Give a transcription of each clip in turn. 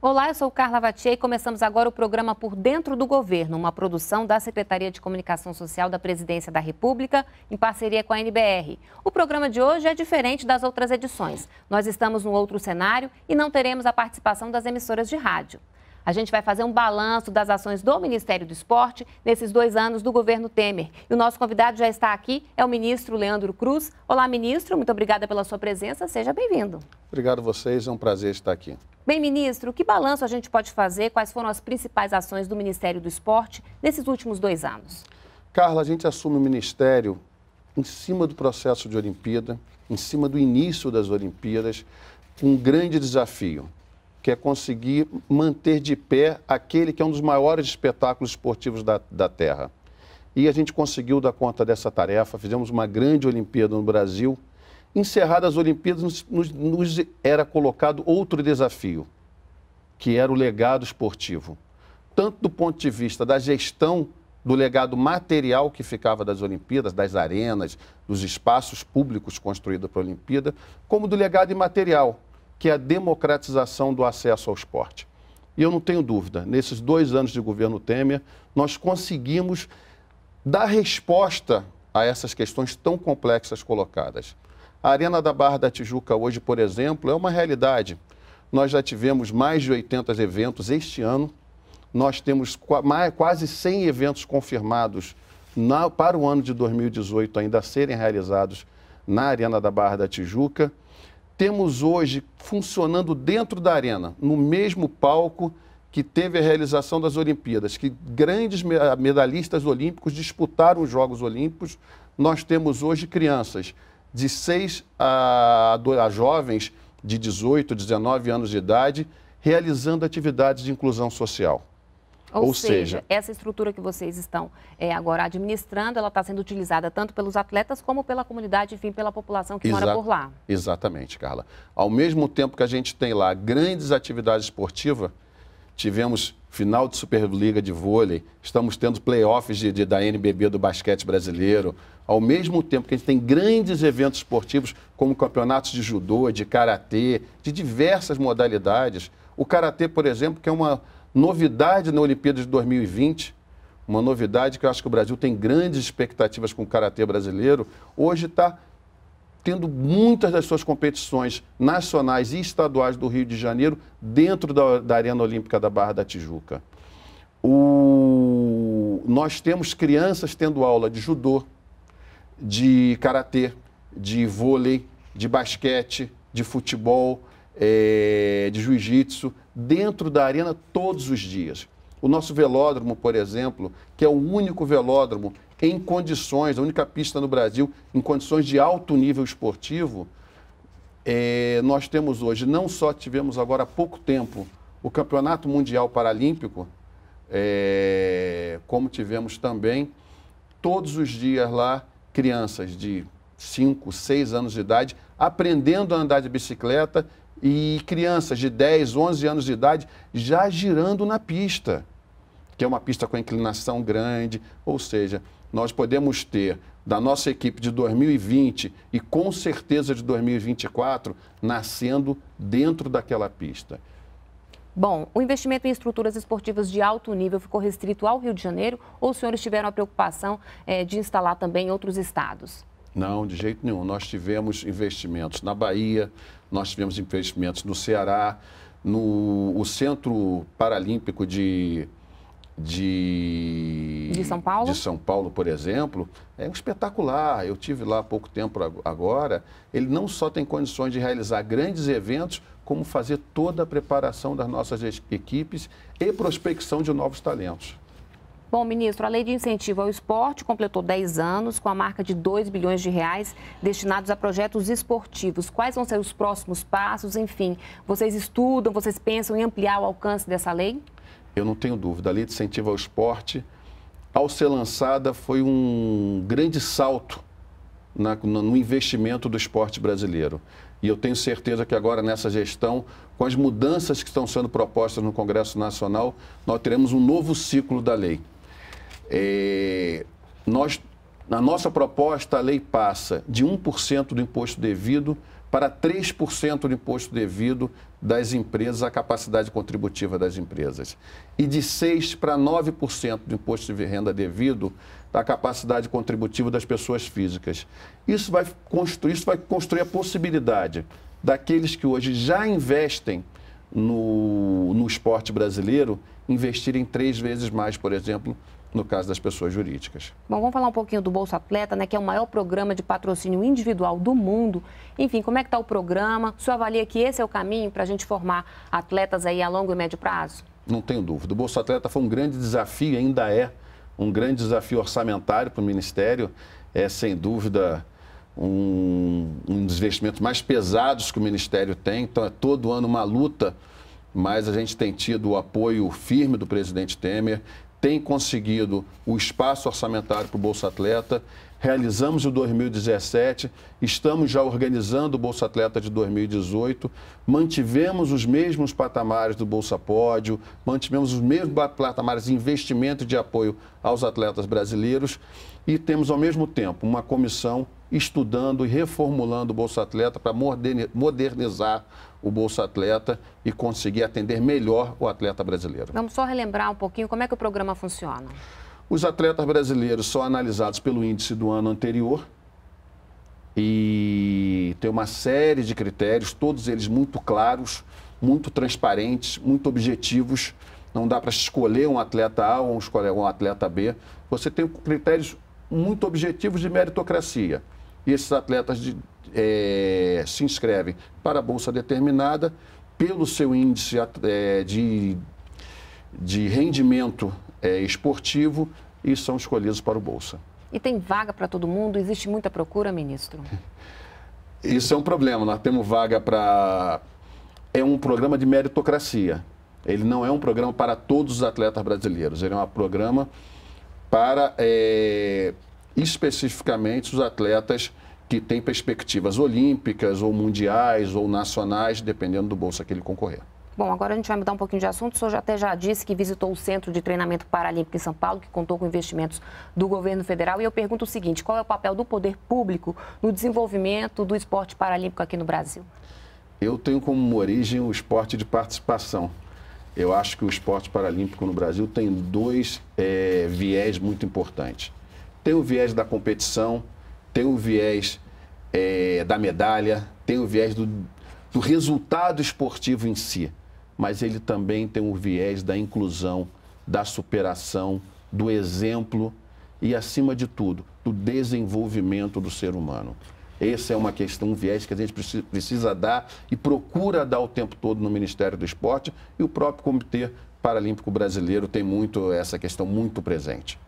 Olá, eu sou Carla Vatier e começamos agora o programa Por Dentro do Governo, uma produção da Secretaria de Comunicação Social da Presidência da República, em parceria com a NBR. O programa de hoje é diferente das outras edições. Nós estamos num outro cenário e não teremos a participação das emissoras de rádio. A gente vai fazer um balanço das ações do Ministério do Esporte nesses dois anos do governo Temer. E o nosso convidado já está aqui, é o ministro Leandro Cruz. Olá, ministro, muito obrigada pela sua presença, seja bem-vindo. Obrigado a vocês, é um prazer estar aqui. Bem, ministro, que balanço a gente pode fazer? Quais foram as principais ações do Ministério do Esporte nesses últimos dois anos? Carla, a gente assume o Ministério em cima do processo de Olimpíada, em cima do início das Olimpíadas, um grande desafio que é conseguir manter de pé aquele que é um dos maiores espetáculos esportivos da, da Terra. E a gente conseguiu dar conta dessa tarefa, fizemos uma grande Olimpíada no Brasil. Encerradas as Olimpíadas, nos, nos, nos era colocado outro desafio, que era o legado esportivo. Tanto do ponto de vista da gestão do legado material que ficava das Olimpíadas, das arenas, dos espaços públicos construídos para a Olimpíada, como do legado imaterial, que é a democratização do acesso ao esporte. E eu não tenho dúvida, nesses dois anos de governo Temer, nós conseguimos dar resposta a essas questões tão complexas colocadas. A Arena da Barra da Tijuca hoje, por exemplo, é uma realidade. Nós já tivemos mais de 80 eventos este ano. Nós temos quase 100 eventos confirmados para o ano de 2018 ainda serem realizados na Arena da Barra da Tijuca temos hoje funcionando dentro da arena, no mesmo palco que teve a realização das Olimpíadas, que grandes medalhistas olímpicos disputaram os Jogos Olímpicos. Nós temos hoje crianças de 6 a, a jovens de 18, 19 anos de idade realizando atividades de inclusão social. Ou, Ou seja, seja, essa estrutura que vocês estão é, agora administrando, ela está sendo utilizada tanto pelos atletas como pela comunidade, enfim, pela população que mora por lá. Exatamente, Carla. Ao mesmo tempo que a gente tem lá grandes atividades esportivas, tivemos final de Superliga de vôlei, estamos tendo playoffs de, de, da NBB do basquete brasileiro. Ao mesmo tempo que a gente tem grandes eventos esportivos, como campeonatos de judô, de karatê, de diversas modalidades. O karatê, por exemplo, que é uma Novidade na Olimpíada de 2020, uma novidade que eu acho que o Brasil tem grandes expectativas com o karatê brasileiro, hoje está tendo muitas das suas competições nacionais e estaduais do Rio de Janeiro dentro da, da Arena Olímpica da Barra da Tijuca. O... Nós temos crianças tendo aula de judô, de karatê, de vôlei, de basquete, de futebol, é, de jiu-jitsu dentro da arena todos os dias. O nosso velódromo, por exemplo, que é o único velódromo em condições, a única pista no Brasil em condições de alto nível esportivo, é, nós temos hoje, não só tivemos agora há pouco tempo o Campeonato Mundial Paralímpico, é, como tivemos também todos os dias lá crianças de 5, 6 anos de idade aprendendo a andar de bicicleta e crianças de 10, 11 anos de idade já girando na pista, que é uma pista com inclinação grande, ou seja, nós podemos ter da nossa equipe de 2020 e com certeza de 2024 nascendo dentro daquela pista. Bom, o investimento em estruturas esportivas de alto nível ficou restrito ao Rio de Janeiro ou os senhores tiveram a preocupação é, de instalar também em outros estados? Não, de jeito nenhum. Nós tivemos investimentos na Bahia, nós tivemos investimentos no Ceará, no o Centro Paralímpico de de, de, São Paulo? De São Paulo, por exemplo, é um espetacular. Eu tive lá há pouco tempo agora. Ele não só tem condições de realizar grandes eventos, como fazer toda a preparação das nossas equipes e prospecção de novos talentos. Bom, ministro, a lei de incentivo ao esporte completou 10 anos com a marca de 2 bilhões de reais destinados a projetos esportivos. Quais vão ser os próximos passos? Enfim, vocês estudam, vocês pensam em ampliar o alcance dessa lei? Eu não tenho dúvida. A lei de incentivo ao esporte, ao ser lançada, foi um grande salto na, no investimento do esporte brasileiro. E eu tenho certeza que agora, nessa gestão, com as mudanças que estão sendo propostas no Congresso Nacional, nós teremos um novo ciclo da lei. É, nós, na nossa proposta, a lei passa de 1% do imposto devido para 3% do imposto devido das empresas, a capacidade contributiva das empresas. E de 6% para 9% do imposto de renda devido da capacidade contributiva das pessoas físicas. Isso vai construir, isso vai construir a possibilidade daqueles que hoje já investem no, no esporte brasileiro investirem três vezes mais, por exemplo, no caso das pessoas jurídicas. Bom, vamos falar um pouquinho do Bolsa Atleta, né, que é o maior programa de patrocínio individual do mundo. Enfim, como é que está o programa? O senhor avalia que esse é o caminho para a gente formar atletas aí a longo e médio prazo? Não tenho dúvida. O Bolsa Atleta foi um grande desafio, ainda é um grande desafio orçamentário para o Ministério. É, sem dúvida, um, um dos investimentos mais pesados que o Ministério tem. Então, é todo ano uma luta mas a gente tem tido o apoio firme do presidente Temer, tem conseguido o espaço orçamentário para o Bolsa Atleta. Realizamos o 2017, estamos já organizando o Bolsa Atleta de 2018, mantivemos os mesmos patamares do Bolsa Pódio, mantivemos os mesmos patamares de investimento e de apoio aos atletas brasileiros e temos, ao mesmo tempo, uma comissão estudando e reformulando o Bolsa Atleta para modernizar o Bolsa Atleta e conseguir atender melhor o atleta brasileiro. Vamos só relembrar um pouquinho como é que o programa funciona. Os atletas brasileiros são analisados pelo índice do ano anterior e tem uma série de critérios, todos eles muito claros, muito transparentes, muito objetivos. Não dá para escolher um atleta A ou escolher um atleta B. Você tem critérios muito objetivos de meritocracia. E esses atletas de é, se inscrevem para a bolsa determinada pelo seu índice é, de, de rendimento é, esportivo e são escolhidos para o bolsa. E tem vaga para todo mundo? Existe muita procura, ministro? Isso é um problema. Nós temos vaga para. É um programa de meritocracia. Ele não é um programa para todos os atletas brasileiros. Ele é um programa para é, especificamente os atletas brasileiros que tem perspectivas olímpicas ou mundiais ou nacionais, dependendo do bolso que ele concorrer. Bom, agora a gente vai mudar um pouquinho de assunto. O senhor até já disse que visitou o Centro de Treinamento Paralímpico em São Paulo, que contou com investimentos do governo federal. E eu pergunto o seguinte: qual é o papel do poder público no desenvolvimento do esporte paralímpico aqui no Brasil? Eu tenho como origem o esporte de participação. Eu acho que o esporte paralímpico no Brasil tem dois é, viés muito importantes. Tem o viés da competição, tem o viés é, da medalha, tem o viés do, do resultado esportivo em si, mas ele também tem o viés da inclusão, da superação, do exemplo e, acima de tudo, do desenvolvimento do ser humano. Essa é uma questão, um viés que a gente precisa dar e procura dar o tempo todo no Ministério do Esporte e o próprio Comitê Paralímpico Brasileiro tem muito essa questão muito presente.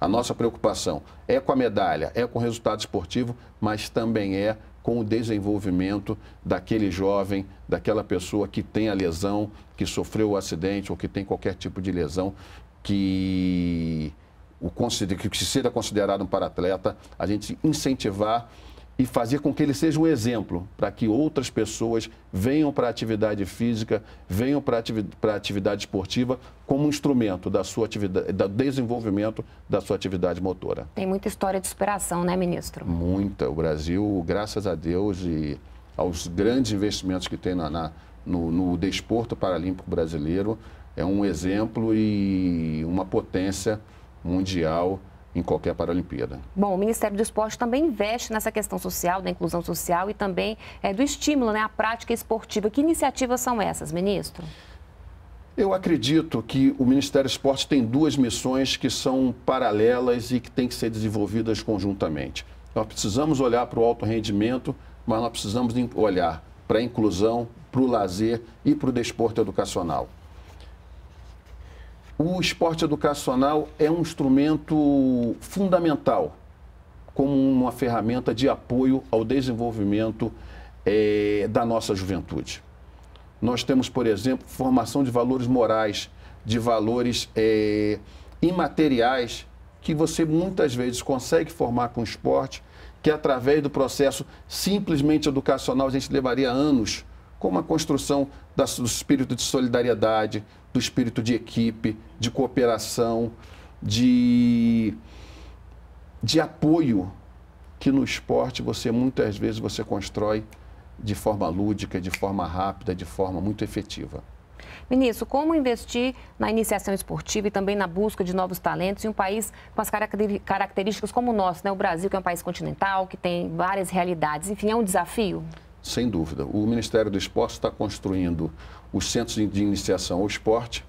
A nossa preocupação é com a medalha, é com o resultado esportivo, mas também é com o desenvolvimento daquele jovem, daquela pessoa que tem a lesão, que sofreu o acidente ou que tem qualquer tipo de lesão que o que seja considerado um para-atleta, a gente incentivar e fazer com que ele seja um exemplo para que outras pessoas venham para a atividade física, venham para atividade, a atividade esportiva como um instrumento da sua atividade, do desenvolvimento da sua atividade motora. Tem muita história de superação, né, ministro? Muita. O Brasil, graças a Deus e aos grandes investimentos que tem na, na no, no desporto paralímpico brasileiro, é um exemplo e uma potência mundial em qualquer Paralimpíada. Bom, o Ministério do Esporte também investe nessa questão social, da inclusão social e também é, do estímulo né, à prática esportiva. Que iniciativas são essas, ministro? Eu acredito que o Ministério do Esporte tem duas missões que são paralelas e que têm que ser desenvolvidas conjuntamente. Nós precisamos olhar para o alto rendimento, mas nós precisamos olhar para a inclusão, para o lazer e para o desporto educacional o esporte educacional é um instrumento fundamental como uma ferramenta de apoio ao desenvolvimento é, da nossa juventude. Nós temos, por exemplo, formação de valores morais, de valores é, imateriais, que você muitas vezes consegue formar com o esporte, que através do processo simplesmente educacional a gente levaria anos como a construção da, do espírito de solidariedade, do espírito de equipe, de cooperação, de, de apoio que no esporte você muitas vezes você constrói de forma lúdica, de forma rápida, de forma muito efetiva. Ministro, como investir na iniciação esportiva e também na busca de novos talentos em um país com as características como o nosso, né? o Brasil, que é um país continental, que tem várias realidades? Enfim, é um desafio? sem dúvida. O Ministério do Esporte está construindo os centros de iniciação ao esporte.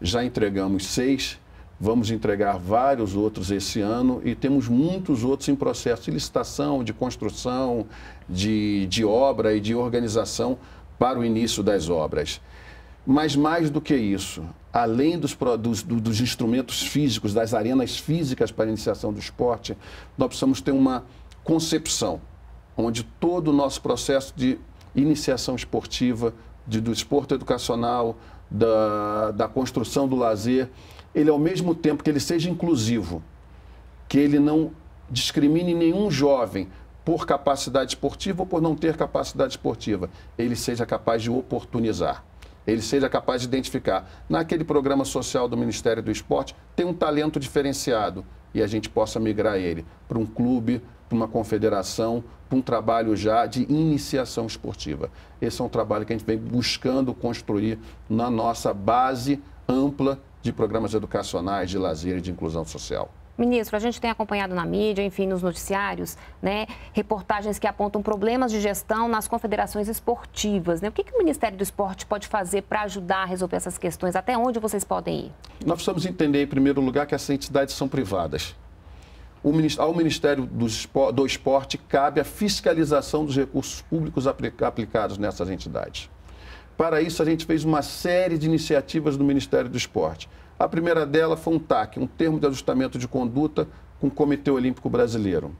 Já entregamos seis, vamos entregar vários outros esse ano e temos muitos outros em processo de licitação, de construção, de, de obra e de organização para o início das obras. Mas mais do que isso, além dos, dos, dos instrumentos físicos, das arenas físicas para a iniciação do esporte, nós precisamos ter uma concepção onde todo o nosso processo de iniciação esportiva, de, do esporte educacional, da, da construção do lazer, ele é ao mesmo tempo que ele seja inclusivo, que ele não discrimine nenhum jovem por capacidade esportiva ou por não ter capacidade esportiva, ele seja capaz de oportunizar ele seja capaz de identificar. Naquele programa social do Ministério do Esporte, tem um talento diferenciado e a gente possa migrar ele para um clube, para uma confederação, para um trabalho já de iniciação esportiva. Esse é um trabalho que a gente vem buscando construir na nossa base ampla de programas educacionais, de lazer e de inclusão social. Ministro, a gente tem acompanhado na mídia, enfim, nos noticiários, né, reportagens que apontam problemas de gestão nas confederações esportivas. Né? O que, que o Ministério do Esporte pode fazer para ajudar a resolver essas questões? Até onde vocês podem ir? Nós precisamos entender, em primeiro lugar, que essas entidades são privadas ao Ministério do Esporte cabe a fiscalização dos recursos públicos aplicados nessas entidades. Para isso, a gente fez uma série de iniciativas do Ministério do Esporte. A primeira dela foi um TAC, um termo de ajustamento de conduta com o Comitê Olímpico Brasileiro.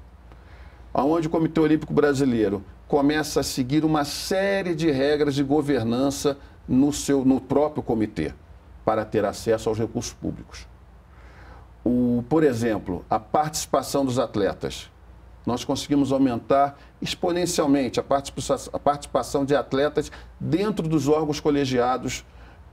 Onde o Comitê Olímpico Brasileiro começa a seguir uma série de regras de governança no, seu, no próprio comitê para ter acesso aos recursos públicos o, por exemplo, a participação dos atletas. Nós conseguimos aumentar exponencialmente a participação, a participação de atletas dentro dos órgãos colegiados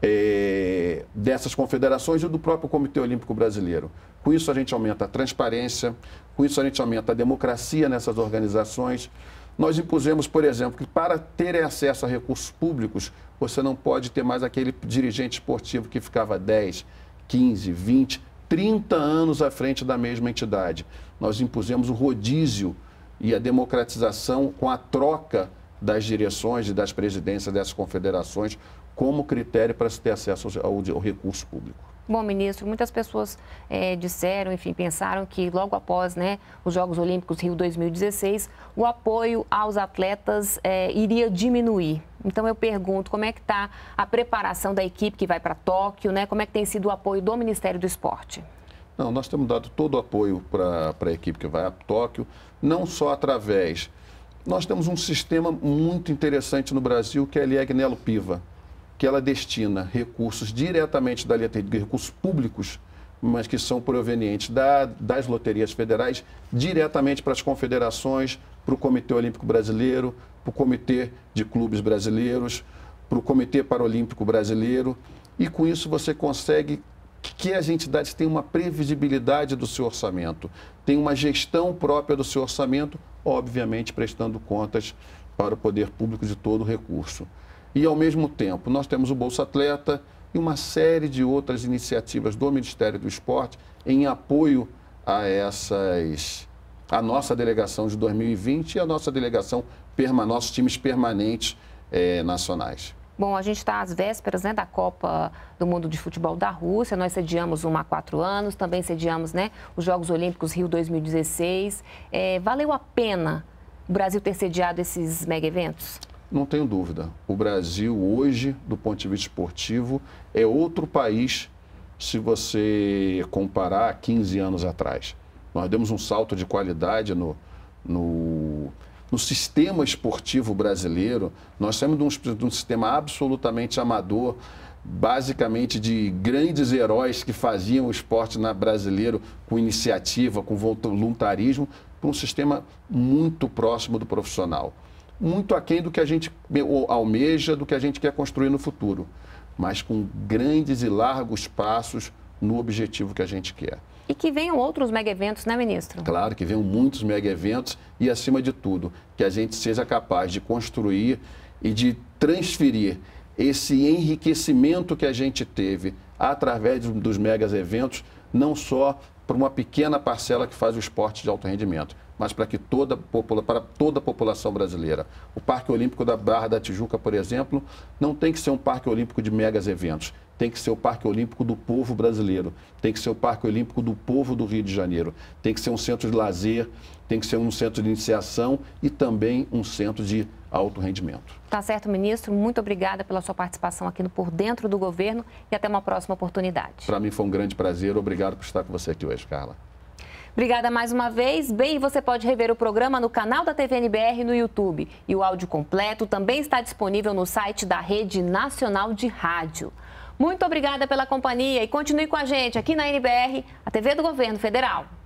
é, dessas confederações e do próprio Comitê Olímpico Brasileiro. Com isso, a gente aumenta a transparência, com isso, a gente aumenta a democracia nessas organizações. Nós impusemos, por exemplo, que para ter acesso a recursos públicos, você não pode ter mais aquele dirigente esportivo que ficava 10, 15, 20, 30 anos à frente da mesma entidade. Nós impusemos o rodízio e a democratização com a troca das direções e das presidências dessas confederações como critério para se ter acesso ao, ao recurso público. Bom, ministro, muitas pessoas é, disseram, enfim, pensaram que logo após né, os Jogos Olímpicos Rio 2016, o apoio aos atletas é, iria diminuir. Então eu pergunto, como é que está a preparação da equipe que vai para Tóquio, né? Como é que tem sido o apoio do Ministério do Esporte? Não, nós temos dado todo o apoio para a equipe que vai a Tóquio, não só através. Nós temos um sistema muito interessante no Brasil que é a Liegnelo Piva que ela destina recursos diretamente da loteria, recursos públicos, mas que são provenientes da, das loterias federais, diretamente para as confederações, para o Comitê Olímpico Brasileiro, para o Comitê de Clubes Brasileiros, para o Comitê Paralímpico Brasileiro. E com isso você consegue que as entidades tenham uma previsibilidade do seu orçamento, tenham uma gestão própria do seu orçamento, obviamente prestando contas para o poder público de todo o recurso. E, ao mesmo tempo, nós temos o Bolsa Atleta e uma série de outras iniciativas do Ministério do Esporte em apoio a essas a nossa delegação de 2020 e a nossa delegação, perma, nossos times permanentes eh, nacionais. Bom, a gente está às vésperas né, da Copa do Mundo de Futebol da Rússia. Nós sediamos uma há quatro anos, também sediamos né, os Jogos Olímpicos Rio 2016. É, eh, valeu a pena o Brasil ter sediado esses mega eventos? Não tenho dúvida. O Brasil hoje, do ponto de vista esportivo, é outro país se você comparar a 15 anos atrás. Nós demos um salto de qualidade no, no, no sistema esportivo brasileiro. Nós saímos de um, de um sistema absolutamente amador, basicamente de grandes heróis que faziam o esporte na brasileiro com iniciativa, com voluntarismo, para um sistema muito próximo do profissional muito aquém do que a gente almeja, do que a gente quer construir no futuro, mas com grandes e largos passos no objetivo que a gente quer. E que venham outros mega eventos, né, ministro? Claro, que venham muitos mega eventos e, acima de tudo, que a gente seja capaz de construir e de transferir esse enriquecimento que a gente teve através dos mega eventos, não só para uma pequena parcela que faz o esporte de alto rendimento, mas para que toda para toda a população brasileira. O Parque Olímpico da Barra da Tijuca, por exemplo, não tem que ser um parque olímpico de megas eventos. Tem que ser o Parque Olímpico do povo brasileiro, tem que ser o Parque Olímpico do povo do Rio de Janeiro, tem que ser um centro de lazer, tem que ser um centro de iniciação e também um centro de alto rendimento. Tá certo, ministro. Muito obrigada pela sua participação aqui no Por Dentro do Governo e até uma próxima oportunidade. Para mim foi um grande prazer. Obrigado por estar com você aqui hoje, Carla. Obrigada mais uma vez. Bem, você pode rever o programa no canal da TVNBR no YouTube. E o áudio completo também está disponível no site da Rede Nacional de Rádio. Muito obrigada pela companhia e continue com a gente aqui na NBR, a TV do Governo Federal.